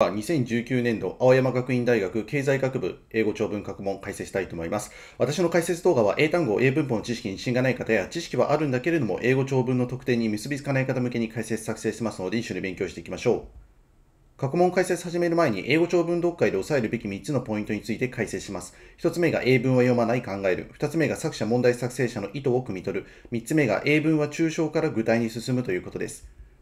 2019年度、青山学院大学経済学部英語長文学問解説したいと思います。私の解説動画は英単語、英文法の知識に自信がない方や、知識はあるんだけれども、英語長文の特典に結びつかない方向けに解説作成してますので、一緒に勉強していきましょう。去問解説始める前に、英語長文読解で押さえるべき3つのポイントについて解説します。1つ目が英文は読まない考える。2つ目が作者問題作成者の意図を汲み取る。3つ目が英文は抽象から具体に進むということです。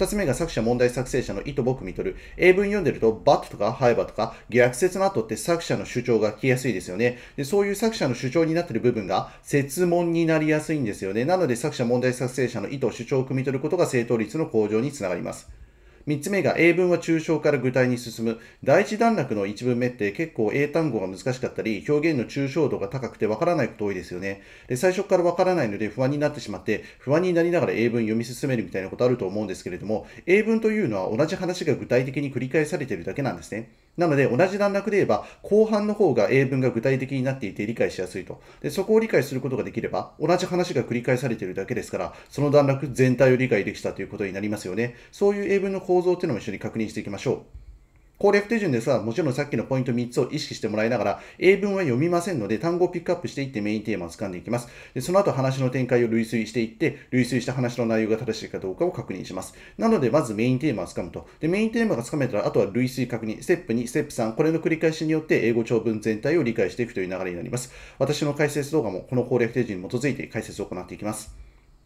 2つ目が作者問題作成者の意図僕見とる。英文読んでると、バットとかハイバとか、逆説の後って作者の主張が来やすいですよね。で、そういう作者の主張になってる部分が、説問になりやすいんですよね。なので作者問題作成者の意図、主張を汲み取ることが正答率の向上につながります。3つ目が英文は抽象から具体に進む。第一段落の1文目って結構英単語が難しかったり、表現の抽象度が高くてわからないこと多いですよね。で、最初からわからないので不安になってしまって、不安になりながら英文読み進めるみたいなことあると思うんですけれども、英文というのは同じ話が具体的に繰り返されているだけなんですね。なので、同じ段落で言えば、後半の方が英文が具体的になっていて理解しやすいと。で、そこを理解することができれば、同じ話が繰り返されているだけですから、その段落全体を理解できたということになりますよね。そういう英文の構造っていうのも一緒に確認していきましょう。攻略手順ですが、もちろんさっきのポイント3つを意識してもらいながら、英文は読みませんので、単語をピックアップしていってメインテーマを掴んでいきます。でその後話の展開を類推していって、類推した話の内容が正しいかどうかを確認します。なので、まずメインテーマを掴むと。で、メインテーマが掴めたら、あとは類推確認、ステップ2、ステップ3、これの繰り返しによって英語長文全体を理解していくという流れになります。私の解説動画もこの攻略手順に基づいて解説を行っていきます。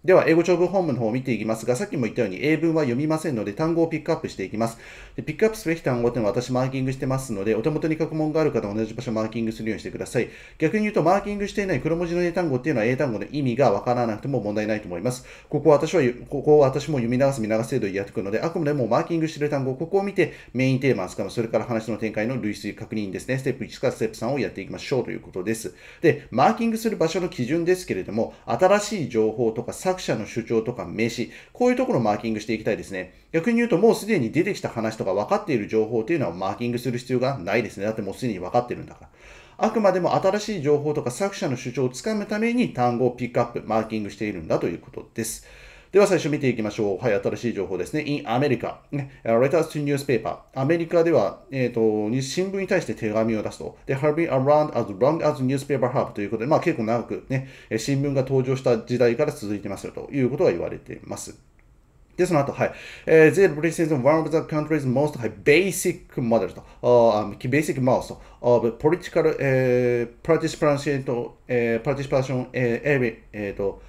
では、英語長文本文の方を見ていきますが、さっきも言ったように英文は読みませんので、単語をピックアップしていきます。でピックアップすべき単語というのは私マーキングしてますので、お手元に過去問がある方は同じ場所マーキングするようにしてください。逆に言うと、マーキングしていない黒文字の英単語っていうのは英単語の意味がわからなくても問題ないと思います。ここは私は、ここを私も読み流す見流せとやってくので、あくまでもマーキングしている単語、ここを見てメインテーマをつかそれから話の展開の類推確認ですね。ステップ1からステップ3をやっていきましょうということです。で、マーキングする場所の基準ですけれども、新しい情報とか作者の主張とか名詞、こういうところをマーキングしていきたいですね。逆に言うと、もうすでに出てきた話とか分かっている情報というのはマーキングする必要がないですね。だってもうすでに分かってるんだから。あくまでも新しい情報とか作者の主張をつかむために単語をピックアップ、マーキングしているんだということです。では最初見ていきましょう。はい、新しい情報ですね。in America、ね、letters to newspaper。アメリカでは、えっ、ー、と、新聞に対して手紙を出すと。で、have been around as long as newspaper have ということで、まあ結構長くね、新聞が登場した時代から続いてますよということが言われています。で、その後、はい。えー、they represent one of the country's most、はい、basic models と、uh, basic models of political、えー、participation, えー、participation、えー、えー、と、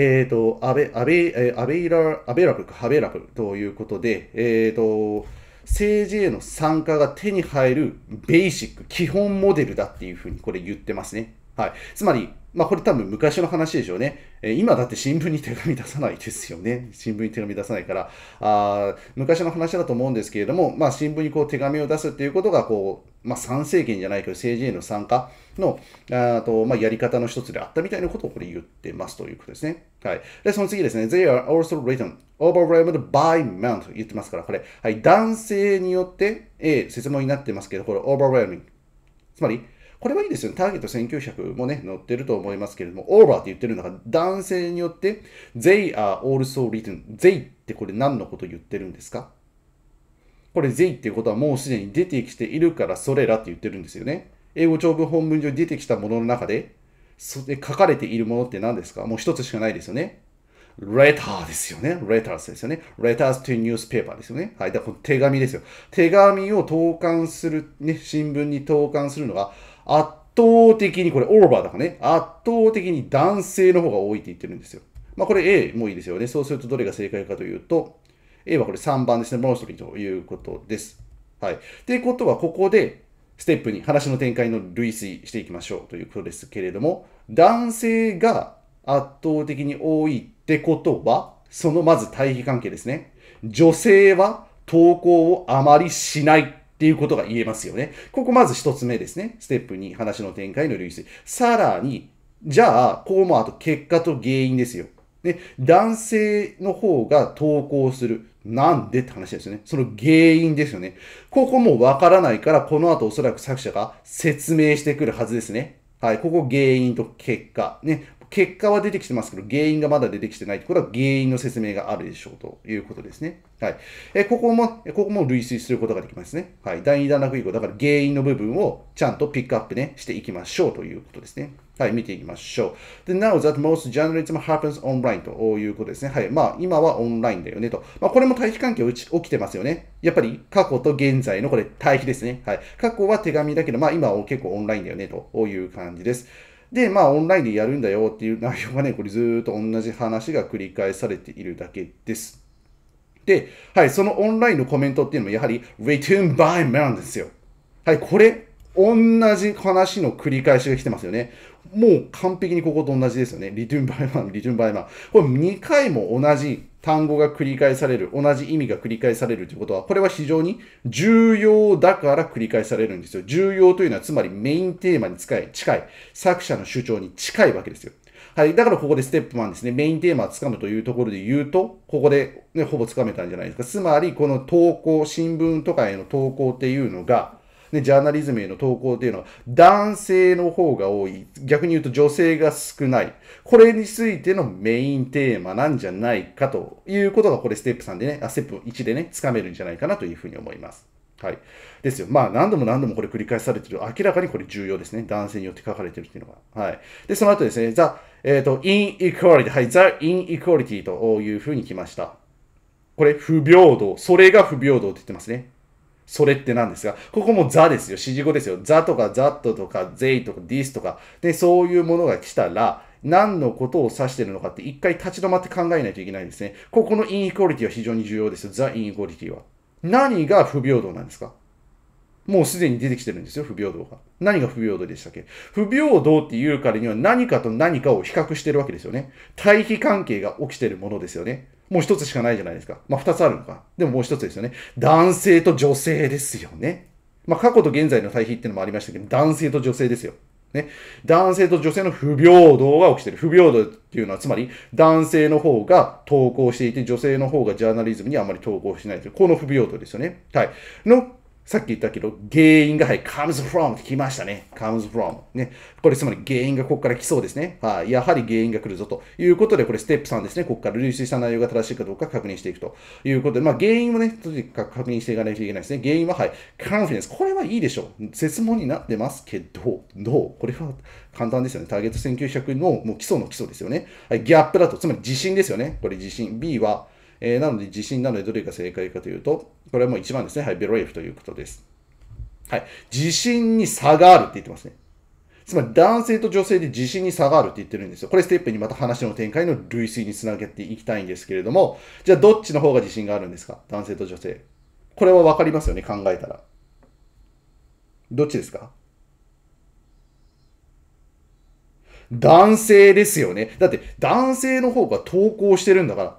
えっ、ー、と、アベ、アベ、アベイラ、アベラブルか、ハベラブルということで、えっ、ー、と、政治への参加が手に入るベーシック、基本モデルだっていうふうにこれ言ってますね。はい。つまり、まあこれ多分昔の話でしょうね。え今だって新聞に手紙出さないですよね。新聞に手紙出さないから。あ昔の話だと思うんですけれども、まあ新聞にこう手紙を出すっていうことがこう、まあ、参政権じゃないけど政治への参加のあと、まあ、やり方の一つであったみたいなことをこれ言ってますということですね。はい。で、その次ですね。They are also written overwhelmed by men と言ってますから、これ、はい、男性によって、え説問になってますけど、これ overwhelming。つまり、これはいいですよね。ターゲット1900もね、載ってると思いますけれども、over って言ってるのが男性によって、they are also written。they ってこれ何のこと言ってるんですかこれ善意っていうことはもうすでに出てきているからそれらって言ってるんですよね。英語長文本文上に出てきたものの中で、そで書かれているものって何ですかもう一つしかないですよね。letter ですよね。letters ですよね。letters to newspaper ですよね。はい。だから手紙ですよ。手紙を投函する、ね、新聞に投函するのが圧倒的に、これオーバーだからね、圧倒的に男性の方が多いって言ってるんですよ。まあこれ A もいいですよね。そうするとどれが正解かというと、A はこれ3番ですね、モンストリーということです。はい。ということは、ここで、ステップに話の展開の類推していきましょうということですけれども、男性が圧倒的に多いってことは、そのまず対比関係ですね。女性は投稿をあまりしないっていうことが言えますよね。ここまず一つ目ですね。ステップ2、話の展開の類推。さらに、じゃあ、ここもあと結果と原因ですよ。ね、男性の方が投稿する。なんでって話ですよね。その原因ですよね。ここもわからないから、この後おそらく作者が説明してくるはずですね。はい。ここ原因と結果。ね。結果は出てきてますけど、原因がまだ出てきてないところは原因の説明があるでしょうということですね。はい。えここも、ここも類推することができますね。はい。第2段落以降、だから原因の部分をちゃんとピックアップね、していきましょうということですね。はい、見ていきましょう。で、now that most journalism happens online ということですね。はい。まあ、今はオンラインだよねと。まあ、これも対比関係起きてますよね。やっぱり過去と現在のこれ対比ですね。はい。過去は手紙だけど、まあ今は結構オンラインだよねという感じです。で、まあ、オンラインでやるんだよっていう内容がね、これずっと同じ話が繰り返されているだけです。で、はい、そのオンラインのコメントっていうのも、やはり、r i t t e n by man ですよ。はい、これ、同じ話の繰り返しが来てますよね。もう完璧にここと同じですよね。リトゥンバイマン、リトゥンバイマン。これ2回も同じ単語が繰り返される、同じ意味が繰り返されるということは、これは非常に重要だから繰り返されるんですよ。重要というのは、つまりメインテーマに近い、近い、作者の主張に近いわけですよ。はい。だからここでステップ1ですね。メインテーマを掴むというところで言うと、ここで、ね、ほぼ掴めたんじゃないですか。つまり、この投稿、新聞とかへの投稿っていうのが、ね、ジャーナリズムへの投稿っていうのは男性の方が多い、逆に言うと女性が少ない、これについてのメインテーマなんじゃないかということが、これステップ3でね、あ、ステップ1でね、つかめるんじゃないかなというふうに思います。はい。ですよ。まあ、何度も何度もこれ繰り返されてる。明らかにこれ重要ですね。男性によって書かれてるっていうのが。はい。で、その後ですね、The、えっ、ー、と、inequality。はい。The inequality というふうに来ました。これ、不平等。それが不平等って言ってますね。それってなんですが、ここもザですよ。指示語ですよ。ザとかザットとかゼイとかディスとか、で、そういうものが来たら、何のことを指してるのかって一回立ち止まって考えないといけないんですね。ここのインイクオリティは非常に重要ですよ。ザ・インイクオリティは。何が不平等なんですかもうすでに出てきてるんですよ、不平等が。何が不平等でしたっけ不平等っていうからには何かと何かを比較してるわけですよね。対比関係が起きてるものですよね。もう一つしかないじゃないですか。まあ二つあるのか。でももう一つですよね。男性と女性ですよね。まあ過去と現在の対比っていうのもありましたけど、男性と女性ですよ。ね、男性と女性の不平等が起きてる。不平等っていうのは、つまり男性の方が投稿していて、女性の方がジャーナリズムにあまり投稿しないという、この不平等ですよね。はい。のさっき言ったけど、原因が、はい、comes from って来ましたね。comes from。ね。これつまり原因がここから来そうですね。はい。やはり原因が来るぞということで、これステップ3ですね。ここから流出した内容が正しいかどうか確認していくということで、まあ原因もね、とにかく確認していかないといけないですね。原因は、はい、confidence。これはいいでしょう。説問になってますけど、どうこれは簡単ですよね。ターゲット1900のもう基礎の基礎ですよね。はい、ギャップだと、つまり自信ですよね。これ自信。B は、えー、なので地震なのでどれが正解かというと、これはもう一番ですね。はい、ベロエフということです。はい。地震に差があるって言ってますね。つまり男性と女性で自信に差があるって言ってるんですよ。これステップにまた話の展開の類推につなげていきたいんですけれども、じゃあどっちの方が自信があるんですか男性と女性。これはわかりますよね考えたら。どっちですか男性ですよね。だって男性の方が投稿してるんだから、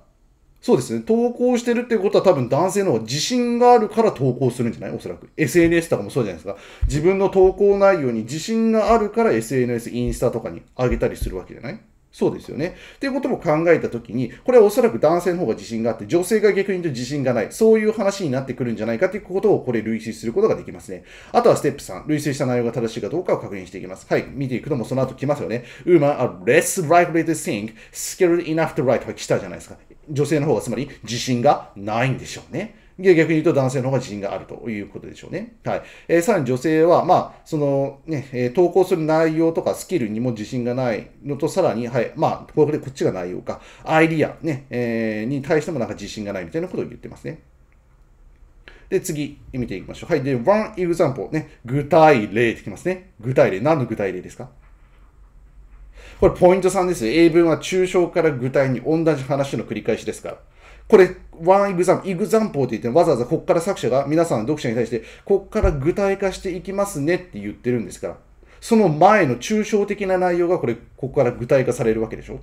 そうですね。投稿してるっていうことは多分男性の方が自信があるから投稿するんじゃないおそらく。SNS とかもそうじゃないですか。自分の投稿内容に自信があるから SNS、インスタとかに上げたりするわけじゃないそうですよね。っていうことも考えたときに、これはおそらく男性の方が自信があって、女性が逆に言うと自信がない。そういう話になってくるんじゃないかていうことを、これ類推することができますね。あとはステップ3。類推した内容が正しいかどうかを確認していきます。はい。見ていくのもその後来ますよね。うま m e n are less likely to think s k i l e d enough to write は来たじゃないですか。女性の方がつまり自信がないんでしょうね。逆に言うと男性の方が自信があるということでしょうね。はい。えー、さらに女性は、まあ、その、ね、えー、投稿する内容とかスキルにも自信がないのと、さらに、はい、まあ、これでこっちが内容か、アイディア、ね、えー、に対してもなんか自信がないみたいなことを言ってますね。で、次、見ていきましょう。はい。で、one example ね、具体例ってきますね。具体例。何の具体例ですかこれポイント3ですよ。英文は抽象から具体に同じ話の繰り返しですから。これ、ワンイグザンイグザンポーって言ってわざわざここから作者が皆さん読者に対して、こっから具体化していきますねって言ってるんですから。その前の抽象的な内容がこれ、ここから具体化されるわけでしょっ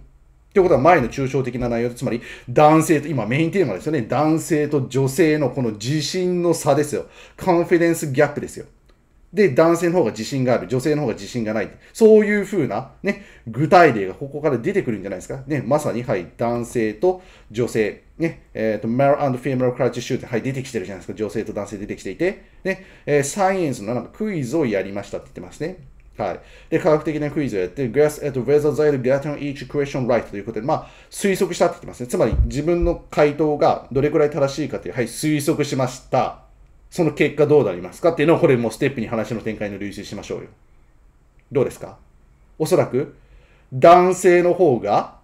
てことは前の抽象的な内容つまり男性と、今メインテーマですよね。男性と女性のこの自信の差ですよ。カンフィデンスギャップですよ。で、男性の方が自信がある、女性の方が自信がない。そういうふうな、ね、具体例がここから出てくるんじゃないですか。ね、まさに、はい、男性と女性、ね、えっ、ー、と、male and female crutch shoot はい、出てきてるじゃないですか。女性と男性出てきていて、ね、えー、サイエンスのなんかクイズをやりましたって言ってますね。はい。で、科学的なクイズをやって、guess at whether they'll get on each question right ということで、まあ、推測したって言ってますね。つまり、自分の回答がどれくらい正しいかという、はい、推測しました。その結果どうなりますかっていうのをこれもステップに話の展開の類似しましょうよ。どうですかおそらく、男性の方が、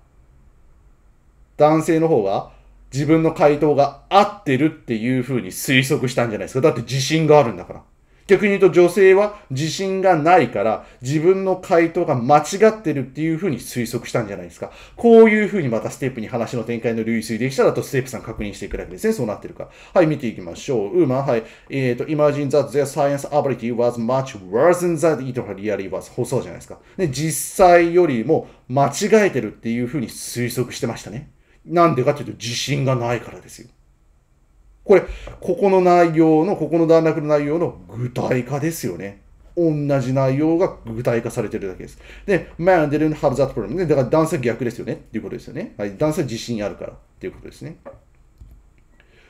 男性の方が自分の回答が合ってるっていう風に推測したんじゃないですか。だって自信があるんだから。逆に言うと女性は自信がないから自分の回答が間違ってるっていうふうに推測したんじゃないですか。こういうふうにまたステップに話の展開の類推できたらとステップさん確認していくだけですね。そうなってるか。はい、見ていきましょう。ウーマン、はい。えっ、ー、と、imagine that their science ability was much worse than that it really was 放送じゃないですか。ね、実際よりも間違えてるっていうふうに推測してましたね。なんでかっていうと自信がないからですよ。これ、ここの内容の、ここの段落の内容の具体化ですよね。同じ内容が具体化されてるだけです。で、man didn't have that problem. だから男性逆ですよねっていうことですよね。はい、男性自信あるからっていうことですね。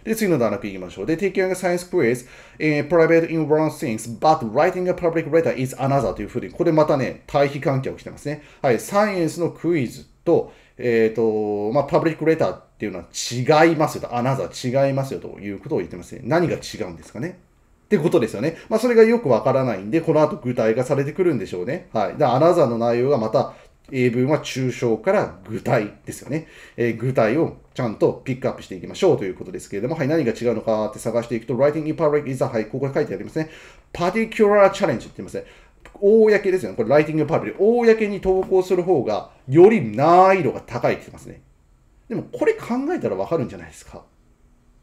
で、次の段落行きましょう。で、taking a science quiz, eh, private in one things, but writing a public letter is another というふうに、これまたね、対比関係をしてますね。はい、サイエンスのクイズと、えっ、ー、と、まあ、パブリックレターっていうのは違いますよと、アナザー違いますよということを言ってますね。何が違うんですかねってことですよね。まあ、それがよくわからないんで、この後具体化されてくるんでしょうね。はい。で、アナザーの内容がまた、英文は抽象から具体ですよね、えー、具体をちゃんとピックアップしていきましょうということですけれども、はい、何が違うのかって探していくと、writing in public is a, はい、ここに書いてありますね。particular challenge って言いますね。公ですよね。これ、ライティングパブリック。公に投稿する方が、より難易度が高いって言ってますね。でも、これ考えたらわかるんじゃないですか。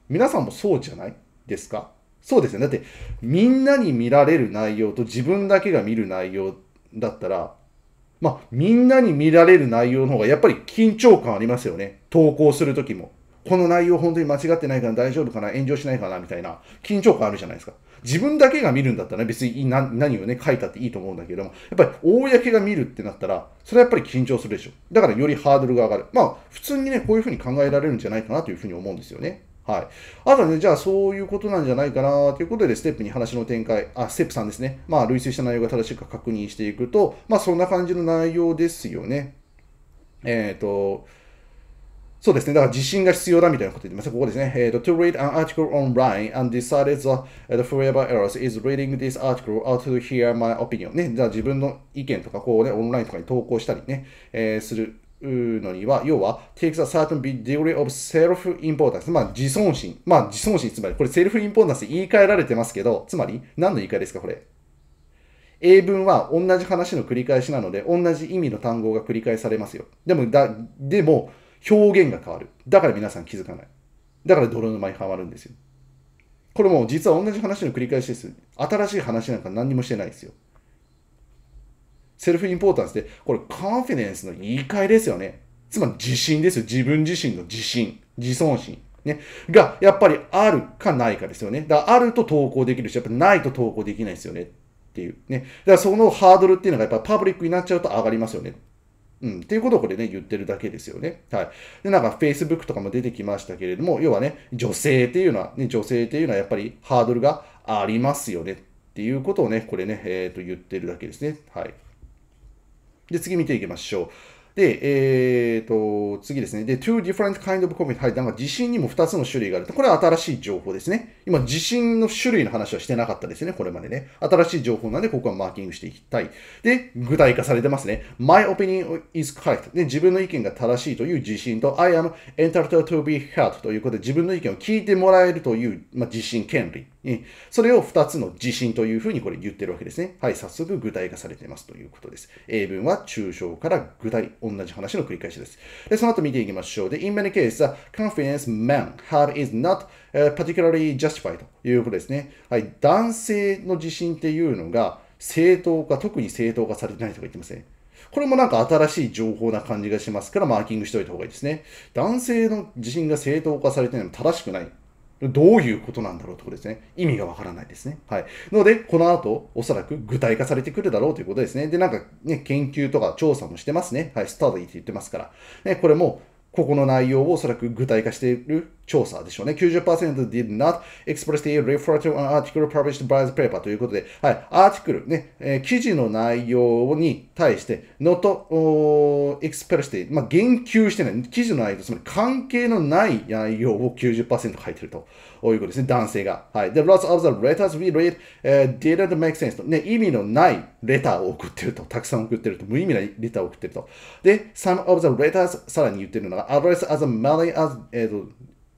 皆さんもそうじゃないですかそうですよね。だって、みんなに見られる内容と自分だけが見る内容だったら、まあ、みんなに見られる内容の方がやっぱり緊張感ありますよね。投稿するときも。この内容本当に間違ってないから大丈夫かな炎上しないかなみたいな緊張感あるじゃないですか。自分だけが見るんだったら、ね、別に何をね、書いたっていいと思うんだけども、やっぱり公が見るってなったら、それはやっぱり緊張するでしょ。だからよりハードルが上がる。まあ、普通にね、こういうふうに考えられるんじゃないかなというふうに思うんですよね。はい。あとね、じゃあそういうことなんじゃないかなということで、ステップに話の展開、あ、ステップ3ですね。まあ、類推した内容が正しいか確認していくと、まあ、そんな感じの内容ですよね。えっ、ー、と、そうですね。だから自信が必要だみたいなこと言ってます。ここですね。えっ、ー、と、to read an article online and decide the, the forever else is reading this article out to hear my opinion. ね。じゃあ自分の意見とか、こうね、オンラインとかに投稿したりね、えー、するのには、要は、takes a certain degree of self-importance。まあ、自尊心。まあ、自尊心、つまり、これ、セルフインポータンス言い換えられてますけど、つまり、何の言い換えですか、これ。英文は同じ話の繰り返しなので、同じ意味の単語が繰り返されますよ。でも、だ、でも、表現が変わる。だから皆さん気づかない。だから泥沼にはまるんですよ。これも実は同じ話の繰り返しです。新しい話なんか何にもしてないですよ。セルフインポータンスで、これコンフィデンスの言い換えですよね。つまり自信ですよ。自分自身の自信。自尊心。ね。が、やっぱりあるかないかですよね。だからあると投稿できるし、やっぱないと投稿できないですよね。っていうね。だからそのハードルっていうのがやっぱパブリックになっちゃうと上がりますよね。うん、っていうことをこれね、言ってるだけですよね。はい。で、なんか Facebook とかも出てきましたけれども、要はね、女性っていうのは、ね、女性っていうのはやっぱりハードルがありますよねっていうことをね、これね、えっ、ー、と、言ってるだけですね。はい。で、次見ていきましょう。で、えー、と、次ですね。で、two different kind of c o m m i t はい、なんか地震にも2つの種類があるこれは新しい情報ですね。今、地震の種類の話はしてなかったですね。これまでね。新しい情報なんで、ここはマーキングしていきたい。で、具体化されてますね。my opinion is correct。で、自分の意見が正しいという自信と、I am entitled to be heard ということで、自分の意見を聞いてもらえるという、まあ、自信、権利。それを2つの地震というふうにこれ言ってるわけですね。はい、早速具体化されていますということです。英文は抽象から具体、同じ話の繰り返しです。で、その後見ていきましょう。で、in many cases, confidence m a n h a r t is not、particularly justified ということですね。はい、男性の自信っていうのが正当化、特に正当化されてないとか言ってません、ね。これもなんか新しい情報な感じがしますから、マーキングしておいた方がいいですね。男性の自信が正当化されてないの正しくない。どういうことなんだろうってことですね。意味がわからないですね。はい。ので、この後、おそらく具体化されてくるだろうということですね。で、なんかね、研究とか調査もしてますね。はい、スタディって言ってますから。ね、これも、ここの内容をおそらく具体化している調査でしょうね。90% did not expressly refer to an article published by the paper ということで、はい、アーティクル、ね、えー、記事の内容に対して、not expressly、まあ、言及してない、記事の内容、つまり関係のない内容を90%書いてるということですね、男性が。はい。The lots of the letters we read、uh, didn't make sense と、ね、意味のないレターを送ってると、たくさん送ってると、無意味なレターを送ってると。で、some of the letters、さらに言ってるのが、address as many as、えー、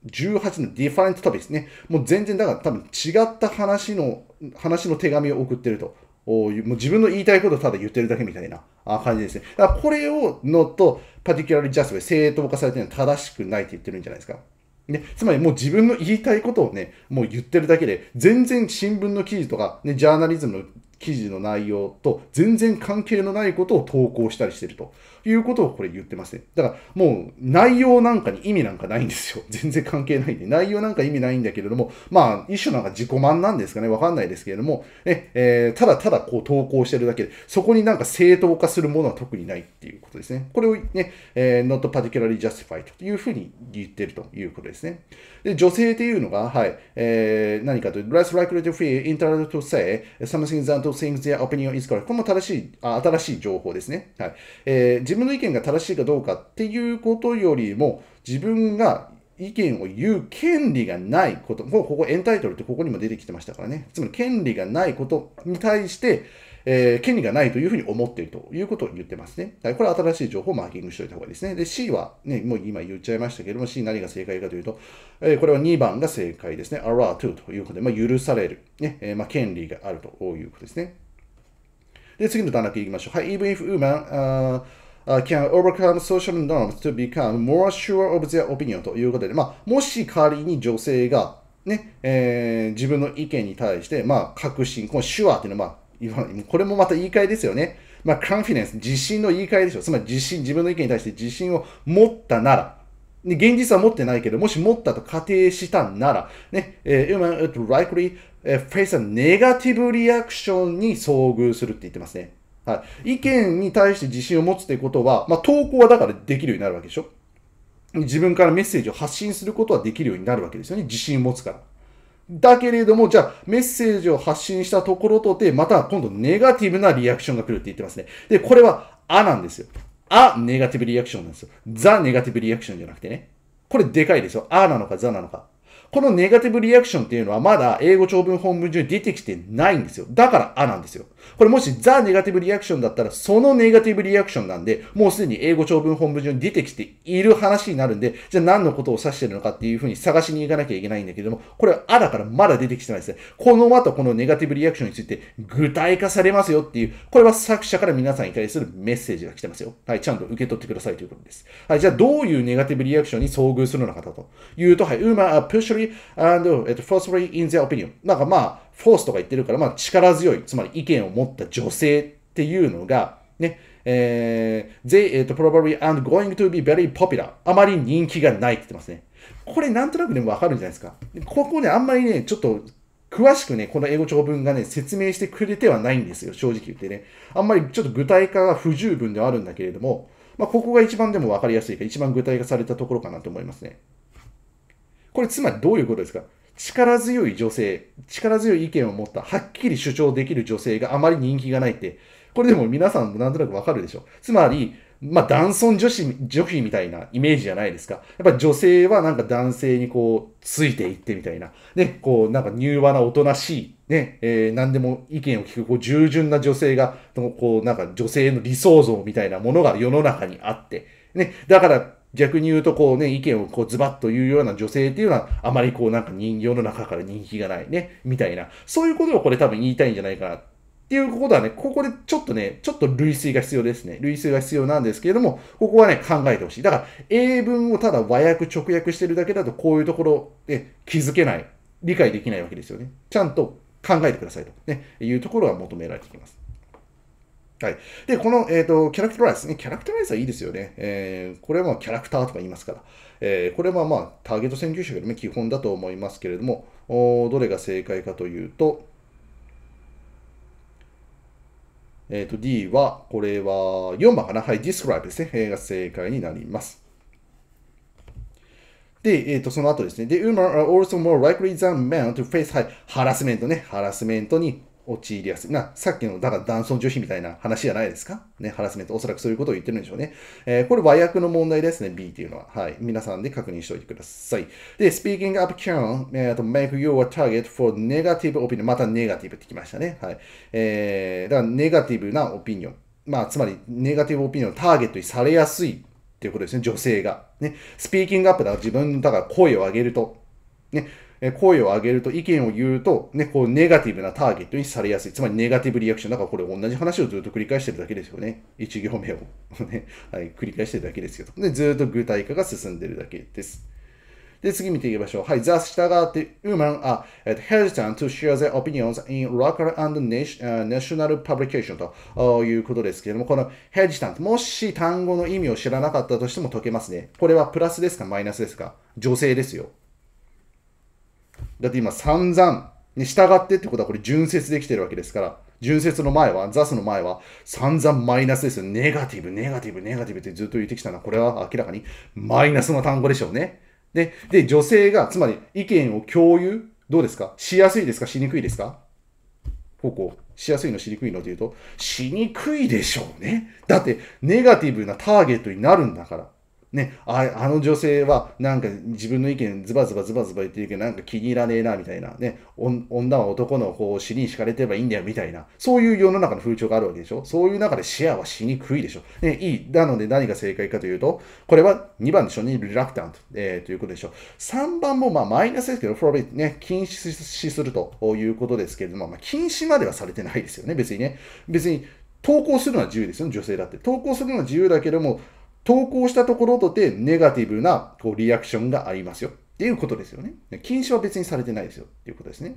18のディファレントトピックスね。もう全然、だから多分違った話の、話の手紙を送ってると。おもう自分の言いたいことをただ言ってるだけみたいな感じですね。だからこれをのと、パティキュラリジャスェイ正当化されてるのは正しくないって言ってるんじゃないですか。ね、つまりもう自分の言いたいことをね、もう言ってるだけで、全然新聞の記事とか、ね、ジャーナリズムの記事の内容と全然関係のないことを投稿したりしてると。いうことをこれ言ってますね。だからもう内容なんかに意味なんかないんですよ。全然関係ないんで。内容なんか意味ないんだけれども、まあ一種なんか自己満なんですかね。わかんないですけれども、ね、えー、ただただこう投稿してるだけで、そこになんか正当化するものは特にないっていうことですね。これをね、えー、not particularly justified というふうに言ってるということですね。で、女性っていうのが、はい、えー、何かというと、less likely to f e a r i n t e r l e d to say something than to think their opinion is correct。これも正しい、あ新しい情報ですね。はい。えー自分の意見が正しいかどうかっていうことよりも、自分が意見を言う権利がないこと、もうここエンタイトルってここにも出てきてましたからね。つまり権利がないことに対して、えー、権利がないというふうに思っているということを言ってますね。だからこれは新しい情報をマーキングしておいた方がいいですね。で、C はね、もう今言っちゃいましたけれども、C 何が正解かというと、えー、これは2番が正解ですね。a l l o to ということで、まあ、許される、ね、えー、まあ、権利があるということですね。で、次の段落いきましょう。はい、even if w o m n uh,、can overcome social norms to become more sure of their opinion ということで、まあ、もし仮に女性がね、えー、自分の意見に対して、まあ、確信、この手話っていうのは、まあ、これもまた言い換えですよね。まあ、confidence、自信の言い換えでしょ。つまり自信、自分の意見に対して自信を持ったなら、ね、現実は持ってないけど、もし持ったと仮定したなら、ね、えー、y o n would likely face a negative reaction に遭遇するって言ってますね。はい、意見に対して自信を持つということは、まあ、投稿はだからできるようになるわけでしょ自分からメッセージを発信することはできるようになるわけですよね。自信を持つから。だけれども、じゃあ、メッセージを発信したところとて、また今度ネガティブなリアクションが来るって言ってますね。で、これは、あなんですよ。あ、ネガティブリアクションなんですよ。ザ、ネガティブリアクションじゃなくてね。これでかいですよ。あなのか、ザなのか。このネガティブリアクションっていうのはまだ英語長文本文中に出てきてないんですよ。だからあなんですよ。これもしザ・ネガティブリアクションだったら、そのネガティブリアクションなんで、もうすでに英語長文本文上に出てきている話になるんで、じゃあ何のことを指してるのかっていうふうに探しに行かなきゃいけないんだけども、これはあだからまだ出てきてないですね。この後このネガティブリアクションについて具体化されますよっていう、これは作者から皆さんに対するメッセージが来てますよ。はい、ちゃんと受け取ってくださいということです。はい、じゃあどういうネガティブリアクションに遭遇するのかだというと、はい、うま、pushly and, firstly in their opinion。なんかまあ、フォースとか言ってるから、まあ、力強い、つまり意見を持った女性っていうのが、ね、えー、they、えー、probably aren't going to be very popular. あまり人気がないって言ってますね。これなんとなくでもわかるんじゃないですか。ここね、あんまりね、ちょっと詳しくね、この英語長文がね、説明してくれてはないんですよ、正直言ってね。あんまりちょっと具体化が不十分ではあるんだけれども、まあ、ここが一番でもわかりやすいか、一番具体化されたところかなと思いますね。これつまりどういうことですか力強い女性、力強い意見を持った、はっきり主張できる女性があまり人気がないって、これでも皆さんもなんとなくわかるでしょ。つまり、まあ、男尊女子、女子みたいなイメージじゃないですか。やっぱ女性はなんか男性にこう、ついていってみたいな。ね、こう、なんか柔和な大人しい、ね、えー、何でも意見を聞く、こう、従順な女性が、こう、なんか女性の理想像みたいなものが世の中にあって、ね、だから、逆に言うとこうね、意見をこうズバッと言うような女性っていうのは、あまりこうなんか人、世の中から人気がないね、みたいな、そういうことをこれ多分言いたいんじゃないかな。っていうことはね、ここでちょっとね、ちょっと類推が必要ですね。類推が必要なんですけれども、ここはね、考えてほしい。だから、英文をただ和訳、直訳してるだけだと、こういうところで気づけない、理解できないわけですよね。ちゃんと考えてくださいと、ね、いうところが求められてきます。はい。で、この、えっ、ー、と、キャラクタライズね。キャラクタライズはいいですよね。えー、これはまあ、キャラクターとか言いますから。えー、これはまあ、ターゲット選球手が、ね、基本だと思いますけれども、おどれが正解かというと、えっ、ー、と、D は、これは4番かな。はい、describe ですね。えー、が正解になります。で、えっ、ー、と、その後ですね。で、women are also more likely than men to face、はい、ハラスメントね。ハラスメントに陥りやすい。な、さっきの、だから男尊女卑みたいな話じゃないですかね、ハラスメント。おそらくそういうことを言ってるんでしょうね。えー、これ和訳の問題ですね、B っていうのは。はい。皆さんで確認しておいてください。で、speaking up can、えー、と make you a target for negative opinion。またネガティブってきましたね。はい。えー、だからネガティブなオピニオン。まあ、つまり、ネガティブオピニオン、をターゲットにされやすいっていうことですね、女性が。ね、スピーキングアップだから自分、だから声を上げると。ね、え声を上げると、意見を言うと、ね、こう、ネガティブなターゲットにされやすい。つまり、ネガティブリアクション。だから、これ同じ話をずっと繰り返してるだけですよね。一行目を ね、はい、繰り返してるだけですけど。で、ずっと具体化が進んでるだけです。で、次見ていきましょう。はい。ザスしたがって、ウーマン、n are h e s i t o share their opinions in local and national publication ということですけれども、このヘル s i t もし単語の意味を知らなかったとしても解けますね。これはプラスですかマイナスですか女性ですよ。だって今散々に従ってってことはこれ純接できてるわけですから、純接の前は、ザスの前は、散々マイナスですよ。ネガティブ、ネガティブ、ネガティブってずっと言ってきたのは、これは明らかにマイナスの単語でしょうね。で、で、女性が、つまり意見を共有、どうですかしやすいですかしにくいですかここ。しやすいのしにくいのというと、しにくいでしょうね。だって、ネガティブなターゲットになるんだから。ね、ああの女性はなんか自分の意見ズバズバズバズバ言ってるけどなんか気に入らねえなみたいな、ね、女は男のこを尻に敷かれてればいいんだよみたいなそういう世の中の風潮があるわけでしょそういう中でシェアはしにくいでしょ、ね、いいなので何が正解かというとこれは2番でしょねリラクタント、えー、ということでしょ3番もまあマイナスですけどフォロビッね禁止するということですけれども、まあ、禁止まではされてないですよね別にね別に投稿するのは自由ですよ、ね、女性だって。投稿するのは自由だけども、投稿したところとてネガティブなこうリアクションがありますよっていうことですよね。禁止は別にされてないですよっていうことですね。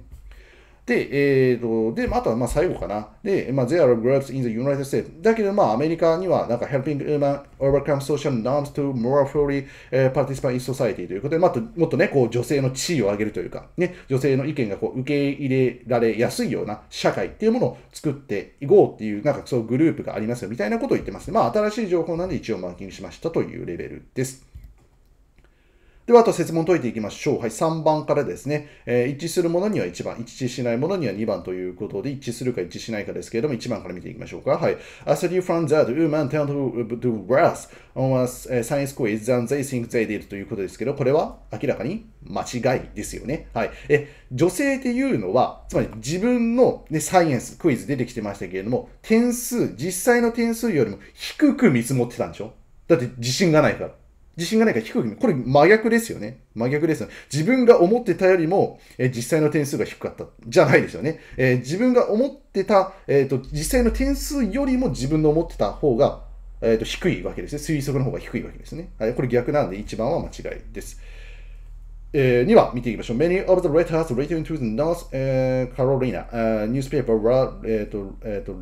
で、えっ、ー、と、で、あとはまあ最後かな。で、まあ、there are groups in the United States. だけど、まあ、アメリカには、なんか、helping women overcome social norms to more fully participate in society ということで、まあ、もっとね、こう、女性の地位を上げるというか、ね、女性の意見がこう、受け入れられやすいような社会っていうものを作っていこうっていう、なんか、そうグループがありますよ、みたいなことを言ってます、ね。まあ、新しい情報なんで一応マーキングしましたというレベルです。では、あと説問解いていきましょう。はい、3番からですね、えー、一致するものには1番、一致しないものには2番ということで、一致するか一致しないかですけれども、1番から見ていきましょうか。はい。a d you from that woman tend to do worse on a science quiz than they think they did ということですけど、これは明らかに間違いですよね。はい。え、女性っていうのは、つまり自分の、ね、サイエンス、クイズ出てきてましたけれども、点数、実際の点数よりも低く見積もってたんでしょだって自信がないから。自信がないから低くこれ真逆ですよね。真逆ですよ。自分が思ってたよりも、え実際の点数が低かった。じゃないですよね。えー、自分が思ってた、えっ、ー、と、実際の点数よりも自分の思ってた方が、えっ、ー、と、低いわけですね。推測の方が低いわけですね。はい、これ逆なんで一番は間違いです。えー、2話見ていきましょう。Many of the letters written to the North、えー、Carolina、uh, newspaper were、えーとえー、と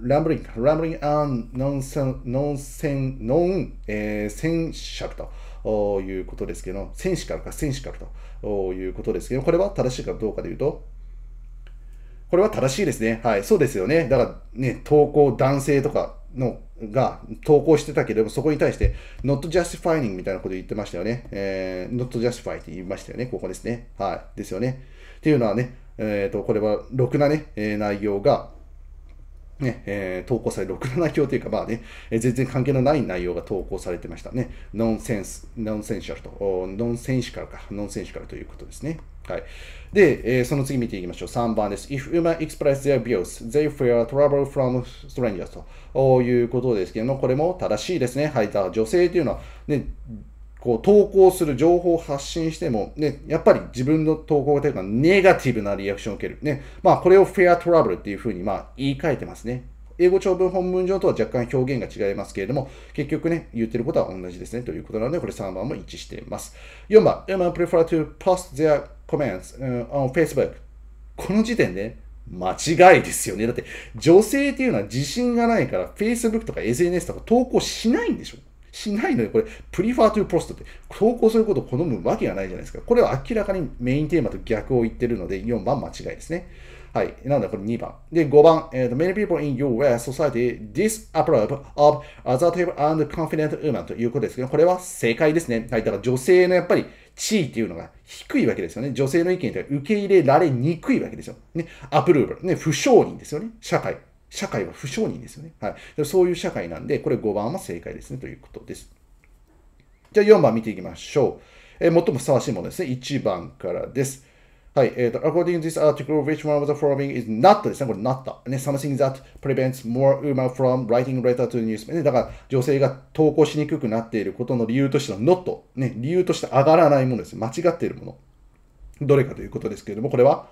rambling, rambling and nonsense, nonsense, non、えー、sensual ということですけど、戦士からか戦士からということですけど、これは正しいかどうかで言うと、これは正しいですね。はい、そうですよね。だからね、投稿男性とかのが投稿してたけれども、そこに対して not justifying みたいなこと言ってましたよね。えー、not justify って言いましたよね。ここですね。はい。ですよね。っていうのはね、えっ、ー、と、これは、ろくなね、えー、内容が、ね、えー、投稿され、ろくな内容というか、まあね、えー、全然関係のない内容が投稿されてましたね。ノンセンス、ノンセンシャルと、ノンセンシカルか、ノンセンシカルということですね。はい。で、えー、その次見ていきましょう。3番です。If women express their views, they fear trouble from strangers ということですけども、これも正しいですね。はい。だ女性というのは、ね、こう投稿する情報を発信しても、ね、やっぱり自分の投稿というか、ネガティブなリアクションを受ける。ね。まあ、これを fear trouble っていうふうに、まあ、言い換えてますね。英語長文本文上とは若干表現が違いますけれども、結局ね、言ってることは同じですね。ということなので、これ3番も一致しています。4番、w m a prefer to post their comments on Facebook この時点で、間違いですよね。だって、女性っていうのは自信がないから、Facebook とか SNS とか投稿しないんでしょしないのよ。これ、プリファートゥーポストって、投稿することを好むわけがないじゃないですか。これは明らかにメインテーマと逆を言ってるので、4番間違いですね。はい。なんだ、これ2番。で、5番。えー、many people in your society disapprove of assertive and confident women ということですけど、これは正解ですね。はい。だから女性のやっぱり、地位っていうのが低いわけですよね。女性の意見って受け入れられにくいわけですよ。ね、アプローブル、ね、不承認ですよね。社会。社会は不承認ですよね。はい。そういう社会なんで、これ5番は正解ですね、ということです。じゃあ4番見ていきましょう。え最もふさわしいものですね。1番からです。はい、えっ、ー、と、according to this article, which one of the following is not ですね。これ、not ね、something that prevents more women from writing letter to news. ね、だから、女性が投稿しにくくなっていることの理由としては not。ね、理由として上がらないものです。間違っているもの。どれかということですけれども、これは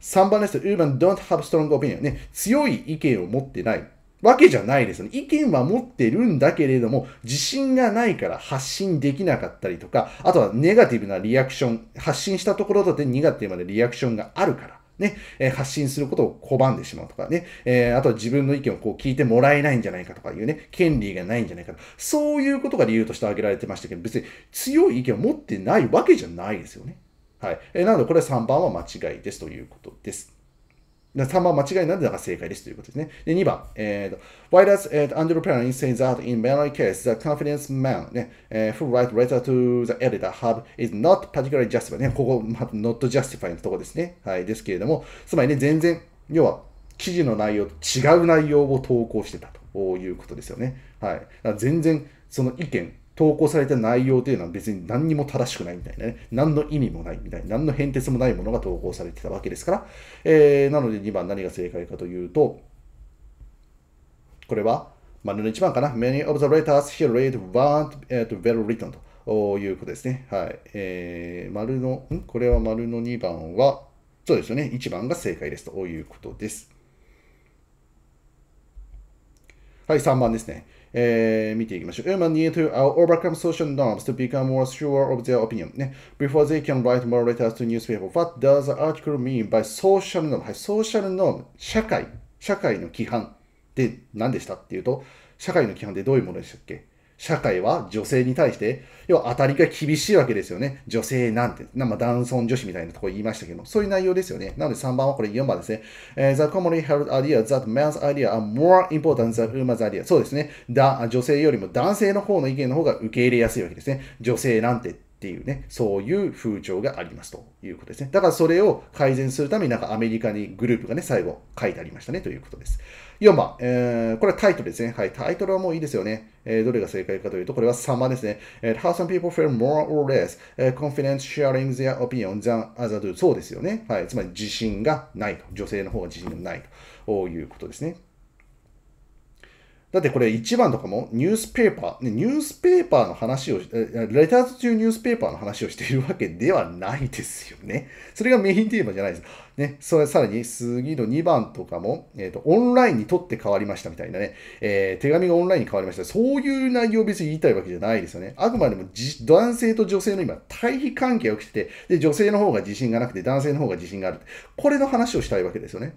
3番です。Women don't have strong opinion。ね、強い意見を持ってない。わけじゃないですよね。意見は持ってるんだけれども、自信がないから発信できなかったりとか、あとはネガティブなリアクション、発信したところだってネガティブなリアクションがあるから。ね、え発信することを拒んでしまうとかね、えー、あとは自分の意見をこう聞いてもらえないんじゃないかとかいうね、権利がないんじゃないかとか、そういうことが理由として挙げられてましたけど、別に強い意見を持ってないわけじゃないですよね。はい。えー、なので、これ3番は間違いですということです。3番間違いなんでだから正解ですということですね。で、2番、えーと、Why does、えー、Andrew Perrin say that in many cases the confidence man、ねえー、who write letter to the editor have is not particularly justified ね、ここ、まあ、not justified のとこですね。はい、ですけれども、つまりね、全然、要は、記事の内容と違う内容を投稿してたということですよね。はい。全然、その意見、投稿された内容というのは別に何にも正しくないみたいなね、何の意味もないみたいな、何の変哲もないものが投稿されてたわけですから、えー、なので2番何が正解かというと、これは、丸の1番かな。Many of the letters here read weren't、well written ということですね。はい。えー、丸の、んこれは丸の2番は、そうですよね。1番が正解ですということです。はい、3番ですね。えー、見ていきましょう。Women need to overcome social norms to become more sure of their opinion. ね。Before they can write more letters to newspaper. What does the article mean by social norm? はい、ソーシャルノーム。社会。社会の規範って何でしたっていうと、社会の規範ってどういうものでしたっけ社会は女性に対して、要は当たりが厳しいわけですよね。女性なんて、まあ、男尊女子みたいなところ言いましたけど、そういう内容ですよね。なので3番はこれ4番ですね。the commonly held idea that man's idea are more important than woman's idea. そうですね。だ女性よりも男性の方の意見の方が受け入れやすいわけですね。女性なんてっていうね、そういう風潮がありますということですね。だからそれを改善するためになんかアメリカにグループがね、最後書いてありましたねということです。4番、えー、これはタイトルですね。はい、タイトルはもういいですよね。えー、どれが正解かというと、これは3番ですね。How some people feel more or less confident sharing their opinion than others do. そうですよね。はい、つまり自信がないと。女性の方が自信がないということですね。だってこれ1番とかもニュースペーパー、ね、ニュースペーパーの話を、レターズ中ニュースペーパーの話をしているわけではないですよね。それがメインテーマじゃないです。ね、それさらに次の2番とかも、えっ、ー、と、オンラインにとって変わりましたみたいなね、えー、手紙がオンラインに変わりました。そういう内容を別に言いたいわけじゃないですよね。あくまでも男性と女性の今、対比関係が起きてて、で、女性の方が自信がなくて、男性の方が自信がある。これの話をしたいわけですよね。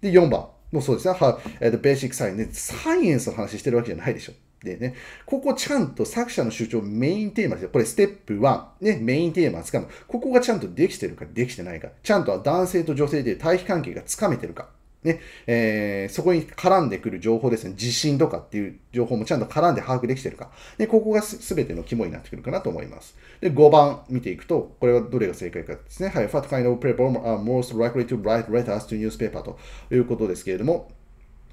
で、4番。もそうですね。は、えっ、と、ベーシックサイエンス、ね、サイエンスの話してるわけじゃないでしょ。でね、ここちゃんと作者の主張メインテーマですよ。これステップ1、ね、メインテーマつかむ。ここがちゃんとできてるかできてないか。ちゃんと男性と女性で対比関係がつかめてるか。ね、えー、そこに絡んでくる情報ですね、地震とかっていう情報もちゃんと絡んで把握できてるか。で、ここがすべての肝になってくるかなと思います。で、5番見ていくと、これはどれが正解かですね。はい、Fat kind of people are most likely to write letters to newspaper ということですけれども、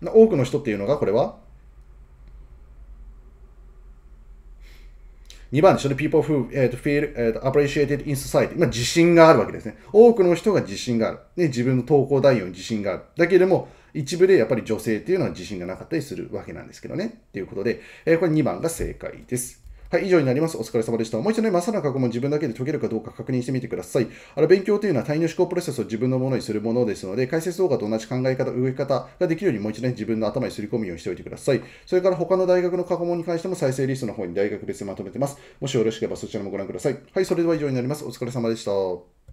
多くの人っていうのがこれは2番でしょ、people who、ー、feel、え appreciated in society。まあ、自信があるわけですね。多くの人が自信がある。ね、自分の投稿内容に自信がある。だけれども、一部でやっぱり女性っていうのは自信がなかったりするわけなんですけどね。っていうことで、えー、これ2番が正解です。はい、以上になります。お疲れ様でした。もう一度ね、まさな過去問自分だけで解けるかどうか確認してみてください。あの、勉強というのは単位の思考プロセスを自分のものにするものですので、解説動画と同じ考え方、動き方ができるようにもう一度ね、自分の頭にすり込むようにしておいてください。それから他の大学の過去問に関しても再生リストの方に大学別にまとめてます。もしよろしければそちらもご覧ください。はい、それでは以上になります。お疲れ様でした。